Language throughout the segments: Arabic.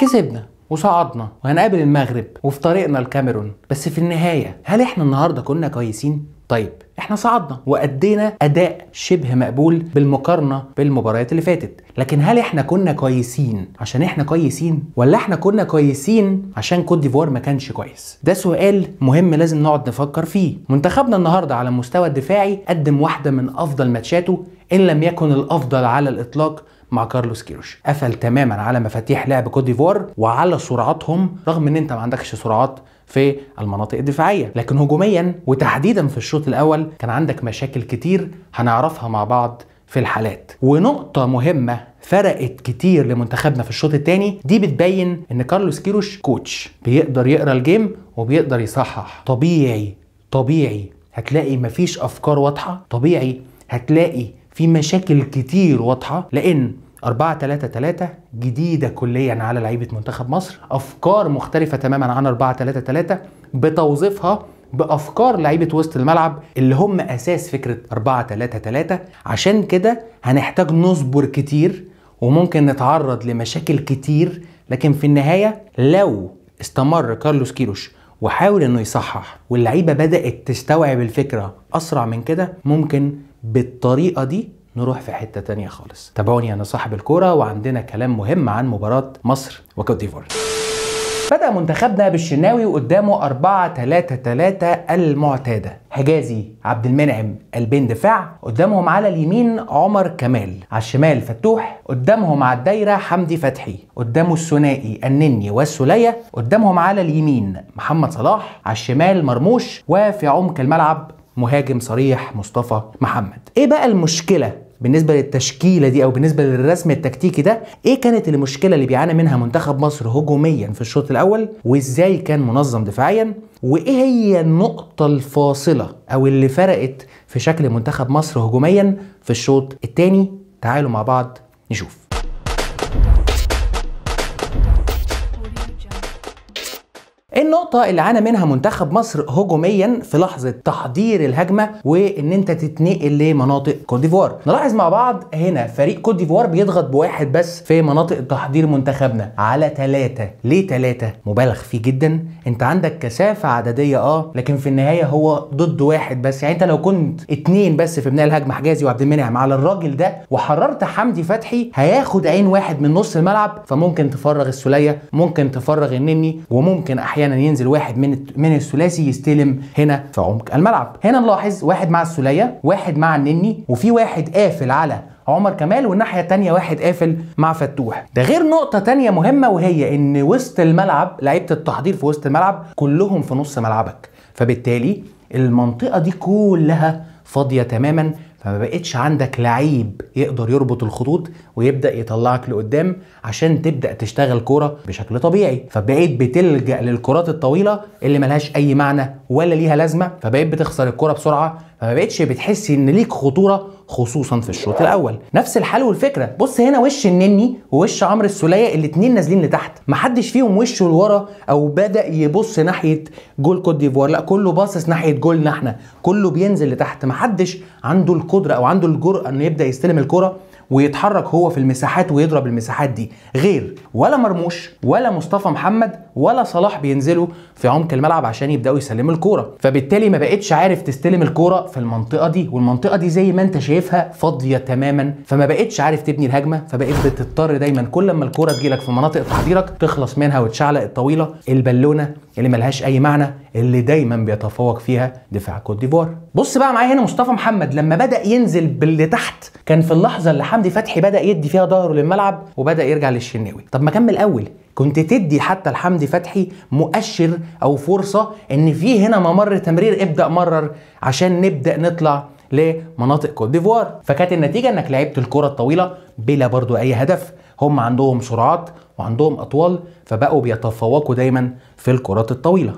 كسبنا وصعدنا وهنقابل المغرب وفي طريقنا الكاميرون بس في النهاية هل احنا النهاردة كنا كويسين؟ طيب احنا صعدنا وادينا اداء شبه مقبول بالمقارنه بالمباريات اللي فاتت لكن هل احنا كنا كويسين عشان احنا كويسين ولا احنا كنا كويسين عشان كوت ديفوار ما كانش كويس ده سؤال مهم لازم نقعد نفكر فيه منتخبنا النهارده على المستوى الدفاعي قدم واحده من افضل ماتشاته ان لم يكن الافضل على الاطلاق مع كارلوس كيروش قفل تماما على مفاتيح لعب كوت ديفوار وعلى سرعاتهم رغم ان انت ما عندكش سرعات في المناطق الدفاعية لكن هجوميا وتحديدا في الشوط الأول كان عندك مشاكل كتير هنعرفها مع بعض في الحالات ونقطة مهمة فرقت كتير لمنتخبنا في الشوط الثاني دي بتبين ان كارلوس كيروش كوتش بيقدر يقرا الجيم وبيقدر يصحح طبيعي طبيعي هتلاقي مفيش افكار واضحه طبيعي هتلاقي في مشاكل كتير واضحه لان 4 3 3 جديده كليا على لعيبه منتخب مصر افكار مختلفه تماما عن 4 3 3 بتوظيفها بافكار لعيبه وسط الملعب اللي هم اساس فكره 4 3 3 عشان كده هنحتاج نصبر كتير وممكن نتعرض لمشاكل كتير لكن في النهايه لو استمر كارلوس كيروش وحاول انه يصحح واللعيبه بدات تستوعب الفكره اسرع من كده ممكن بالطريقه دي نروح في حته تانية خالص تابعوني انا صاحب الكوره وعندنا كلام مهم عن مباراه مصر وكوت ديفوار بدأ منتخبنا بالشناوي وقدامه 4 3 3 المعتادة حجازي عبد المنعم قلبين دفاع قدامهم على اليمين عمر كمال على الشمال فتوح قدامهم على الدايرة حمدي فتحي قدامه الثنائي النني والسولية قدامهم على اليمين محمد صلاح على الشمال مرموش وفي عمق الملعب مهاجم صريح مصطفى محمد ايه بقى المشكله بالنسبه للتشكيله دي او بالنسبه للرسم التكتيكي ده ايه كانت المشكله اللي بيعاني منها منتخب مصر هجوميا في الشوط الاول وازاي كان منظم دفاعيا وايه هي النقطه الفاصله او اللي فرقت في شكل منتخب مصر هجوميا في الشوط الثاني تعالوا مع بعض نشوف النقطة اللي عانى منها منتخب مصر هجوميا في لحظة تحضير الهجمة وان انت تتنقل لمناطق كوت ديفوار نلاحظ مع بعض هنا فريق كوت ديفوار بيضغط بواحد بس في مناطق تحضير منتخبنا على ثلاثة ليه ثلاثة مبالغ فيه جدا انت عندك كثافة عددية اه لكن في النهاية هو ضد واحد بس يعني انت لو كنت اتنين بس في بناء الهجمة حجازي وعبد المنعم على الراجل ده وحررت حمدي فتحي هياخد عين واحد من نص الملعب فممكن تفرغ السولية ممكن تفرغ النني وممكن احيانا احيانا ينزل واحد من من الثلاثي يستلم هنا في عمق الملعب هنا نلاحظ واحد مع السوليه واحد مع النني وفي واحد قافل على عمر كمال والناحيه الثانيه واحد قافل مع فتوح ده غير نقطه ثانيه مهمه وهي ان وسط الملعب لعيبه التحضير في وسط الملعب كلهم في نص ملعبك فبالتالي المنطقه دي كلها فاضيه تماما فما بقتش عندك لعيب يقدر يربط الخطوط ويبدا يطلعك لقدام عشان تبدا تشتغل كوره بشكل طبيعي فبقيت بتلجا للكرات الطويله اللي ملهاش اي معنى ولا ليها لازمه فبقيت بتخسر الكوره بسرعه فما بقتش بتحس ان ليك خطوره خصوصا في الشوط الاول نفس الحال والفكره بص هنا وش النني ووش عمرو السوليه الاثنين نازلين لتحت محدش فيهم وشه لورا او بدا يبص ناحيه جول كوت ديفوار لا كله باصص ناحيه جولنا احنا كله بينزل لتحت محدش عنده القدره او عنده الجرأه انه يبدا يستلم الكره ويتحرك هو في المساحات ويضرب المساحات دي غير ولا مرموش ولا مصطفى محمد ولا صلاح بينزلوا في عمق الملعب عشان يبداوا يسلموا الكوره فبالتالي ما بقتش عارف تستلم الكوره في المنطقه دي والمنطقه دي زي ما انت شايفها فاضيه تماما فما بقتش عارف تبني الهجمه فبقيت بتضطر دايما كل ما الكوره تجيلك في مناطق تحضيرك تخلص منها وتشعلق الطويله البالونه اللي ملهاش اي معنى اللي دايما بيتفوق فيها دفاع كوت ديفوار بص بقى معايا هنا مصطفى محمد لما بدا ينزل باللي تحت كان في اللحظه اللي حمدي فتحي بدا يدي فيها ظهره للملعب وبدا يرجع للشناوي طب ما كمل اول كنت تدي حتى لحمدي فتحي مؤشر او فرصه ان في هنا ممر تمرير ابدا مرر عشان نبدا نطلع لمناطق كوت ديفوار فكانت النتيجه انك لعبت الكره الطويله بلا برضو اي هدف هم عندهم سرعات وعندهم اطوال فبقوا بيتفوقوا دايما في الكرات الطويله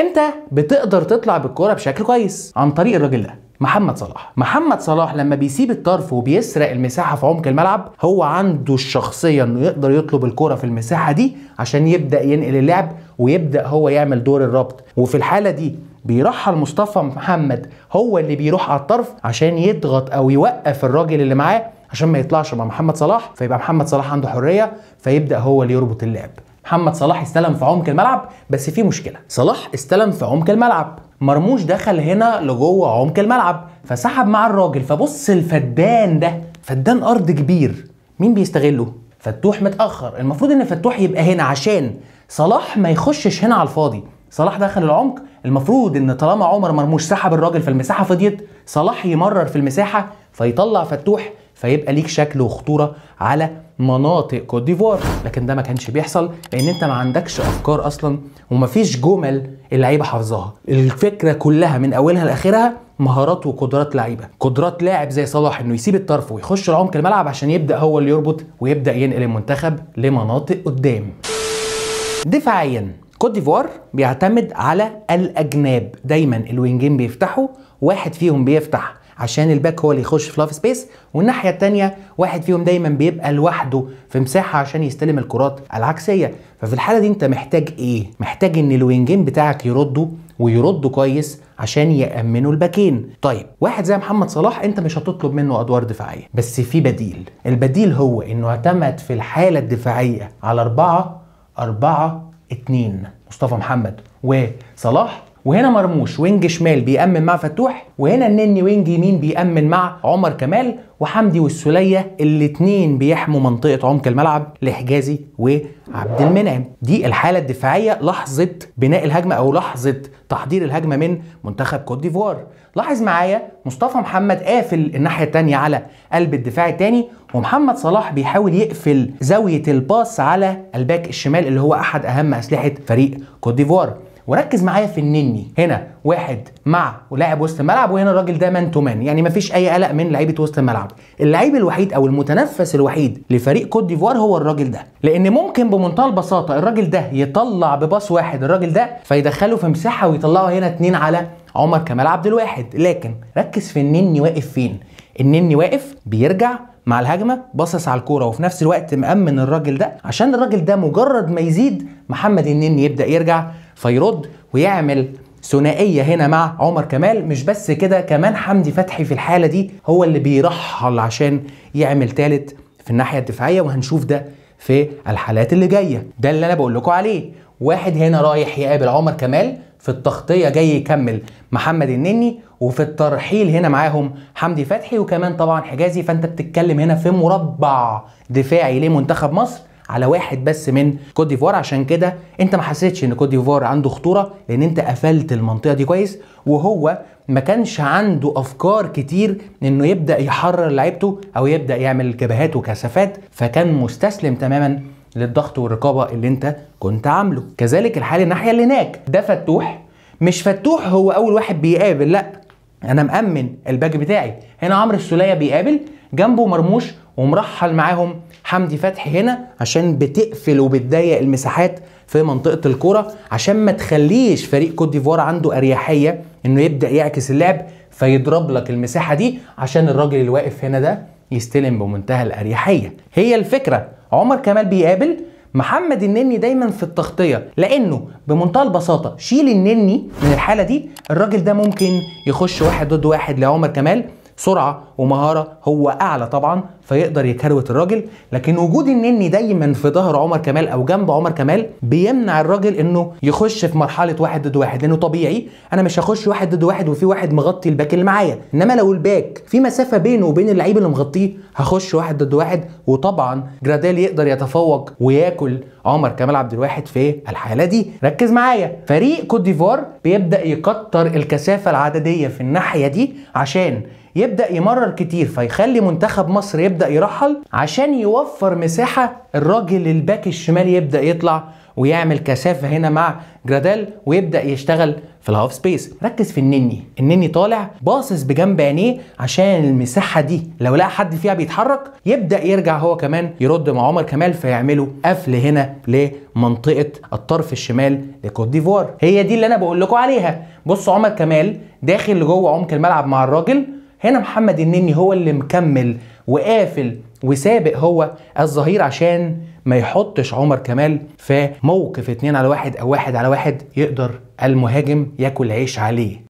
امتى بتقدر تطلع بالكره بشكل كويس عن طريق الراجل ده محمد صلاح محمد صلاح لما بيسيب الطرف وبيسرق المساحه في عمق الملعب هو عنده الشخصيه انه يقدر يطلب الكره في المساحه دي عشان يبدا ينقل اللعب ويبدا هو يعمل دور الربط وفي الحاله دي بيرحل مصطفى محمد هو اللي بيروح على الطرف عشان يضغط او يوقف الراجل اللي معاه عشان ما يطلعش مع محمد صلاح فيبقى محمد صلاح عنده حريه فيبدا هو اللي يربط اللعب محمد صلاح استلم في عمق الملعب بس في مشكله صلاح استلم في عمق الملعب مرموش دخل هنا لجوه عمق الملعب فسحب مع الراجل فبص الفدان ده فدان ارض كبير مين بيستغله فتوح متاخر المفروض ان فتوح يبقى هنا عشان صلاح ما يخشش هنا على الفاضي صلاح دخل العمق المفروض ان طالما عمر مرموش سحب الراجل فالمساحه فضيت صلاح يمرر في المساحه فيطلع فتوح فيبقى ليك شكل وخطوره على مناطق كوت ديفوار لكن ده ما كانش بيحصل لان انت ما عندكش افكار اصلا ومفيش جمل اللعيبه حافظاها الفكره كلها من اولها لاخرها مهارات وقدرات لعيبه قدرات لاعب زي صلاح انه يسيب الطرف ويخش لعمق الملعب عشان يبدا هو اللي يربط ويبدا ينقل المنتخب لمناطق قدام دفاعيا كوت ديفوار بيعتمد على الاجناب دايما الوينجين بيفتحوا واحد فيهم بيفتح عشان الباك هو اللي يخش في لاف سبيس والناحيه الثانيه واحد فيهم دايما بيبقى لوحده في مساحه عشان يستلم الكرات العكسيه ففي الحاله دي انت محتاج ايه محتاج ان الوينجين بتاعك يردوا ويردوا كويس عشان يامنوا الباكين طيب واحد زي محمد صلاح انت مش هتطلب منه ادوار دفاعيه بس في بديل البديل هو انه اعتمد في الحاله الدفاعيه على اربعة اربعة اتنين مصطفى محمد وصلاح وهنا مرموش وينج شمال بيأمن مع فتوح وهنا النني وينج يمين بيأمن مع عمر كمال وحمدي والسوليه الاتنين بيحموا منطقه عمق الملعب لحجازي وعبد المنعم دي الحاله الدفاعيه لحظه بناء الهجمه او لحظه تحضير الهجمه من منتخب كوت ديفوار لاحظ معايا مصطفى محمد قافل الناحيه التانية على قلب الدفاع التاني ومحمد صلاح بيحاول يقفل زاويه الباص على الباك الشمال اللي هو احد اهم اسلحه فريق كوت ديفوار وركز معايا في النني هنا واحد مع ولاعب وسط الملعب وهنا الراجل ده مان تو مان يعني مفيش اي قلق من لعيبه وسط الملعب اللعيب الوحيد او المتنفس الوحيد لفريق كوت ديفوار هو الراجل ده لان ممكن بمنتهى البساطه الراجل ده يطلع بباص واحد الراجل ده فيدخله في مساحه ويطلعه هنا اتنين على عمر كمال عبد الواحد لكن ركز في النني واقف فين النني واقف بيرجع مع الهجمه باصص على الكوره وفي نفس الوقت مامن الراجل ده عشان الراجل ده مجرد ما يزيد محمد النني يبدا يرجع فيرد ويعمل ثنائيه هنا مع عمر كمال مش بس كده كمان حمدي فتحي في الحاله دي هو اللي بيرحل عشان يعمل ثالث في الناحيه الدفاعيه وهنشوف ده في الحالات اللي جايه ده اللي انا بقول لكم عليه واحد هنا رايح يقابل عمر كمال في التغطيه جاي يكمل محمد النني وفي الترحيل هنا معاهم حمدي فتحي وكمان طبعا حجازي فانت بتتكلم هنا في مربع دفاعي لمنتخب مصر على واحد بس من كوت ديفوار عشان كده انت ما حسيتش ان كوت ديفوار عنده خطوره لان انت قفلت المنطقه دي كويس وهو ما كانش عنده افكار كتير انه يبدا يحرر لعيبته او يبدا يعمل جبهات وكثافات فكان مستسلم تماما للضغط والرقابه اللي انت كنت عامله كذلك الحال الناحيه اللي هناك ده فتوح مش فتوح هو اول واحد بيقابل لا انا مامن الباك بتاعي هنا عمرو السوليه بيقابل جنبه مرموش ومرحل معاهم حمدي فتحي هنا عشان بتقفل وبتضيق المساحات في منطقه الكوره عشان ما تخليش فريق كوت ديفوار عنده اريحيه انه يبدا يعكس اللعب فيضرب لك المساحه دي عشان الراجل اللي واقف هنا ده يستلم بمنتهى الاريحيه هي الفكره عمر كمال بيقابل محمد النني دايما في التغطيه لانه بمنتهى البساطه شيل النني من الحاله دي الراجل ده ممكن يخش واحد ضد واحد لعمر كمال سرعه ومهاره هو اعلى طبعا فيقدر يكروت الراجل لكن وجود النني دايما في ظهر عمر كمال او جنب عمر كمال بيمنع الراجل انه يخش في مرحله واحد ضد واحد لانه طبيعي انا مش هخش واحد ضد واحد وفي واحد مغطي الباك اللي معايا انما لو الباك في مسافه بينه وبين اللعيب اللي مغطيه هخش واحد ضد واحد وطبعا جراديل يقدر يتفوق وياكل عمر كمال عبد الواحد في الحاله دي ركز معايا فريق كوت ديفوار بيبدا يكتر الكثافه العدديه في الناحيه دي عشان يبدا يمرر كتير فيخلي منتخب مصر يبدا يرحل عشان يوفر مساحه الراجل الباك الشمال يبدا يطلع ويعمل كثافه هنا مع جرادال ويبدا يشتغل في الهاف سبيس ركز في النني النني طالع باصص بجنب عينيه عشان المساحه دي لو لقى حد فيها بيتحرك يبدا يرجع هو كمان يرد مع عمر كمال فيعملوا قفل هنا لمنطقه الطرف الشمال لكوت ديفوار هي دي اللي انا بقول لكم عليها بص عمر كمال داخل لجوه عمق الملعب مع الراجل هنا محمد النني هو اللي مكمل وقافل وسابق هو الظهير عشان ما يحطش عمر كمال في موقف اتنين على واحد او واحد على واحد يقدر المهاجم ياكل عيش عليه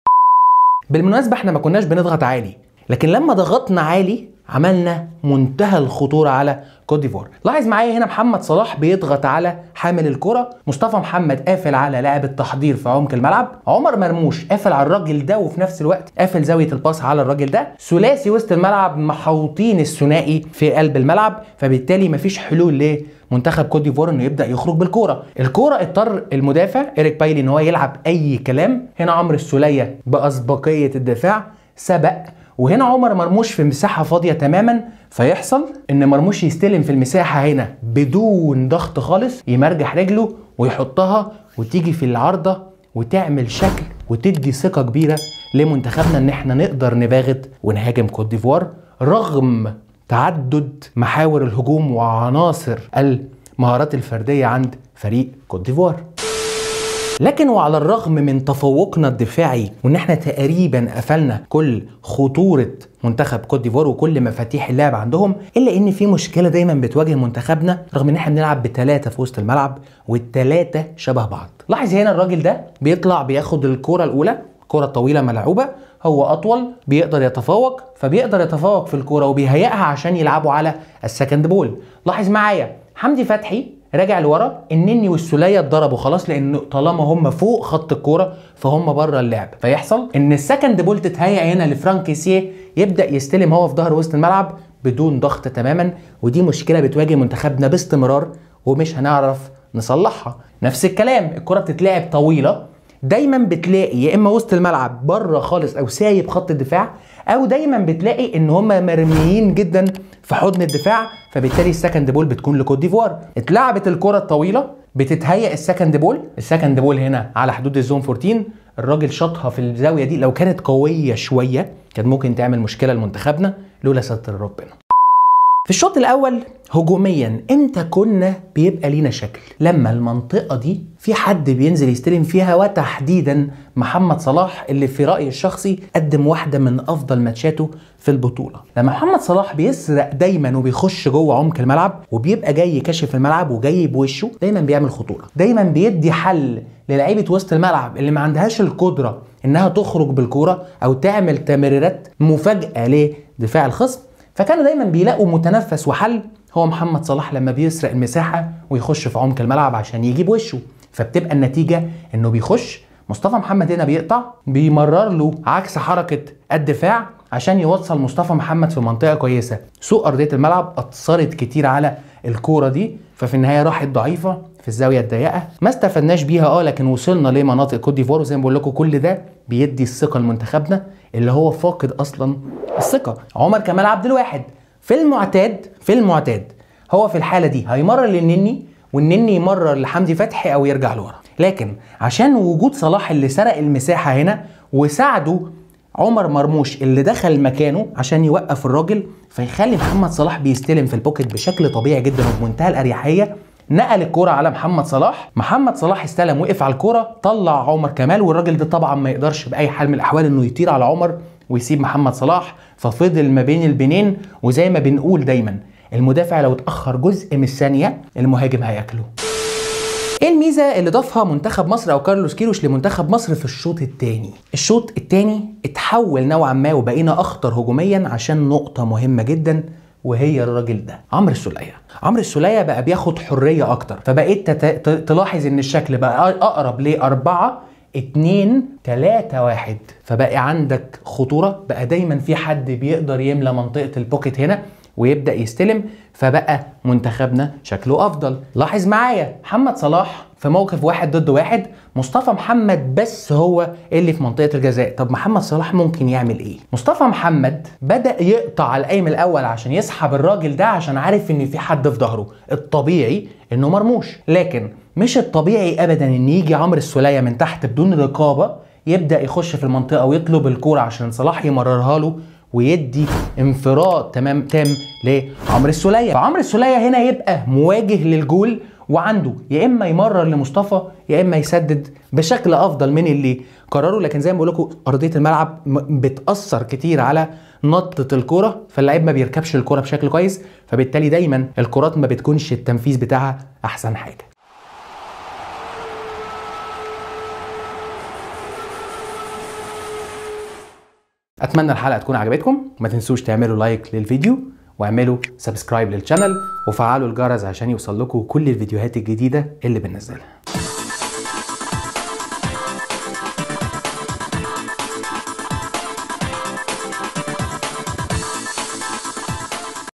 بالمناسبة احنا ما كناش بنضغط عالي لكن لما ضغطنا عالي عملنا منتهى الخطورة على كوت ديفوار لاحظ معايا هنا محمد صلاح بيضغط على حامل الكره مصطفى محمد قافل على لاعب التحضير في عمق الملعب عمر مرموش قافل على الراجل ده وفي نفس الوقت قافل زاويه الباص على الراجل ده ثلاثي وسط الملعب محوطين الثنائي في قلب الملعب فبالتالي مفيش حلول ليه منتخب كوت ديفوار انه يبدا يخرج بالكوره الكوره اضطر المدافع ايريك بايلي ان هو يلعب اي كلام هنا عمرو السوليه باسبقيه الدفاع سبق وهنا عمر مرموش في مساحه فاضيه تماما فيحصل ان مرموش يستلم في المساحه هنا بدون ضغط خالص يمرجح رجله ويحطها وتيجي في العارضه وتعمل شكل وتدي ثقه كبيره لمنتخبنا ان احنا نقدر نباغت ونهاجم كوت ديفوار رغم تعدد محاور الهجوم وعناصر المهارات الفرديه عند فريق كوت ديفوار لكن وعلى الرغم من تفوقنا الدفاعي وان احنا تقريبا قفلنا كل خطوره منتخب كوت ديفوار وكل مفاتيح اللعب عندهم الا ان في مشكله دايما بتواجه منتخبنا رغم ان احنا بنلعب بثلاثه في وسط الملعب والثلاثه شبه بعض لاحظ هنا الراجل ده بيطلع بياخد الكره الاولى كره طويله ملعوبه هو اطول بيقدر يتفوق فبيقدر يتفوق في الكوره وبيهيئها عشان يلعبوا على السكند بول لاحظ معايا حمدي فتحي راجع لورا النني والسوليه اتضربوا خلاص لان طالما هم فوق خط الكوره فهم بره اللعب فيحصل ان السكند بولت تتهيأ هنا لفرانكيسيه يبدا يستلم هو في ظهر وسط الملعب بدون ضغط تماما ودي مشكله بتواجه منتخبنا باستمرار ومش هنعرف نصلحها نفس الكلام الكره بتتلعب طويله دايما بتلاقي يا اما وسط الملعب بره خالص او سايب خط الدفاع او دايما بتلاقي ان هم مرميين جدا في حضن الدفاع فبالتالي السكند بول بتكون لكوت ديفوار اتلعبت الكره الطويله بتتهيأ السكند بول السكند بول هنا على حدود الزون 14 الراجل شاطها في الزاويه دي لو كانت قويه شويه كان ممكن تعمل مشكله لمنتخبنا لولا ستر ربنا في الشوط الاول هجوميا امتى كنا بيبقى لينا شكل لما المنطقه دي في حد بينزل يستلم فيها وتحديدا محمد صلاح اللي في رايي الشخصي قدم واحده من افضل ماتشاته في البطوله لما محمد صلاح بيسرق دايما وبيخش جوه عمق الملعب وبيبقى جاي كاشف الملعب وجاي بوشه دايما بيعمل خطوره دايما بيدي حل للعيبه وسط الملعب اللي ما عندهاش القدره انها تخرج بالكوره او تعمل تمريرات مفاجاه لدفاع الخصم فكانوا دايما بيلاقوا متنفس وحل هو محمد صلاح لما بيسرق المساحه ويخش في عمق الملعب عشان يجيب وشه فبتبقى النتيجه انه بيخش مصطفى محمد هنا بيقطع بيمرر له عكس حركه الدفاع عشان يوصل مصطفى محمد في منطقه كويسه سوء ارضيه الملعب اثرت كتير على الكوره دي ففي النهايه راحت ضعيفه في الزاويه الضيقه ما استفدناش بيها اه لكن وصلنا لمناطق كوت ديفوار وزي ما بقول لكم كل ده بيدي الثقه لمنتخبنا اللي هو فاقد اصلا الثقه عمر كمال عبد الواحد في المعتاد في المعتاد هو في الحاله دي هيمرر للنني والنني يمرر لحمدي فتحي او يرجع لورا لكن عشان وجود صلاح اللي سرق المساحه هنا وساعده عمر مرموش اللي دخل مكانه عشان يوقف الراجل فيخلي محمد صلاح بيستلم في البوكيت بشكل طبيعي جدا وبمنتهى الاريحيه نقل الكوره على محمد صلاح محمد صلاح استلم وقف على الكوره طلع عمر كمال والراجل ده طبعا ما يقدرش باي حال من الاحوال انه يطير على عمر ويسيب محمد صلاح ففضل ما بين البنين وزي ما بنقول دايما المدافع لو اتاخر جزء من الثانيه المهاجم هياكله ايه الميزه اللي ضافها منتخب مصر او كارلوس كيروش لمنتخب مصر في الشوط الثاني الشوط الثاني اتحول نوعا ما وبقينا اخطر هجوميا عشان نقطه مهمه جدا وهي الراجل ده عمرو السلية عمرو السلية بقى بياخد حريه اكتر فبقيت تلاحظ ان الشكل بقى اقرب 4 اتنين تلاتة واحد فبقى عندك خطورة بقى دايما في حد بيقدر يملى منطقة البوكيت هنا ويبدأ يستلم فبقى منتخبنا شكله أفضل لاحظ معايا محمد صلاح في موقف واحد ضد واحد مصطفى محمد بس هو اللي في منطقه الجزاء طب محمد صلاح ممكن يعمل ايه مصطفى محمد بدا يقطع القايم الاول عشان يسحب الراجل ده عشان عارف ان في حد في ظهره الطبيعي انه مرموش لكن مش الطبيعي ابدا ان يجي عمرو السلية من تحت بدون رقابه يبدا يخش في المنطقه ويطلب الكوره عشان صلاح يمررها له ويدي انفراد تمام تام لعمرو السلية فعمرو السلية هنا يبقى مواجه للجول وعنده يا اما يمرر لمصطفى يا اما يسدد بشكل افضل من اللي قرروا لكن زي ما بقول لكم ارضيه الملعب بتاثر كتير على نطه الكوره فاللاعب ما بيركبش الكوره بشكل كويس فبالتالي دايما الكرات ما بتكونش التنفيذ بتاعها احسن حاجه اتمنى الحلقه تكون عجبتكم ما تنسوش تعملوا لايك للفيديو واعملوا سبسكرايب للشانل وفعلوا الجرس عشان يوصل لكم كل الفيديوهات الجديده اللي بننزلها